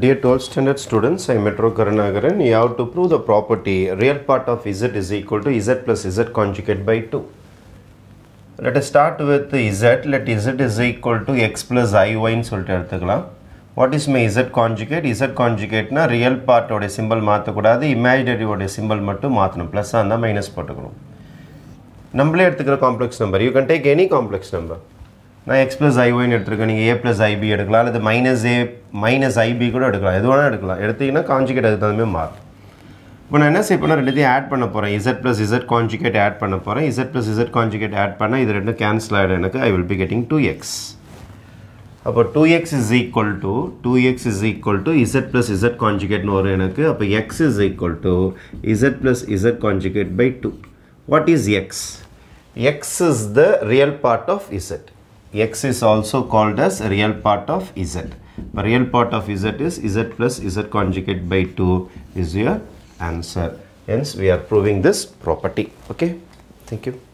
Dear 12th standard students, I am Metro Karunagaran. You have to prove the property real part of z is equal to z plus z conjugate by 2. Let us start with z. Let z is equal to x plus iyன்னு சொல்லிட்டு எடுத்துக்கலாம் what is my z conjugate z கான்ஜுகேட்னா real பார்ட்டோடைய symbol மாற்றக்கூடாது இமேஜினரியோடைய simple மட்டும் மாற்றணும் ப்ளஸ்ஸாக இருந்தால் மைனஸ் போட்டுக்கணும் நம்மளே எடுத்துக்கிற complex number you can take any complex number நான் எக்ஸ் ப்ளஸ் ஐஒன்னு எடுத்துருக்கேன் நீங்கள் ஏ ப்ளஸ் ஐபி எடுக்கலாம் அல்லது மைனஸ் ஏ மைனஸ் ஐபி கூட எடுக்கலாம் எது வேணால் எடுக்கலாம் எடுத்திங்கன்னா காஞ்சிகேட் அது தகுந்த மாறும் இப்போ நான் என்ன செய்ய ரெண்டுத்தையும் ஆட் பண்ண போகிறேன் z plus z conjugate add பண்ண போகிறேன் z plus z conjugate add பண்ணால் இது ரெண்டும் கேன்சல் ஆகிடும் எனக்கு I will be getting two x அப்போ two x is equal to two x is equal to z plus z காஞ்சிகேட்னு வரும் எனக்கு அப்போ x is equal to z plus z conjugate by two what is x x is the real part of z x is also called as real part of z. The real part of z is z plus z conjugate by 2 is your answer. Hence, we are proving this property. Okay. Thank you.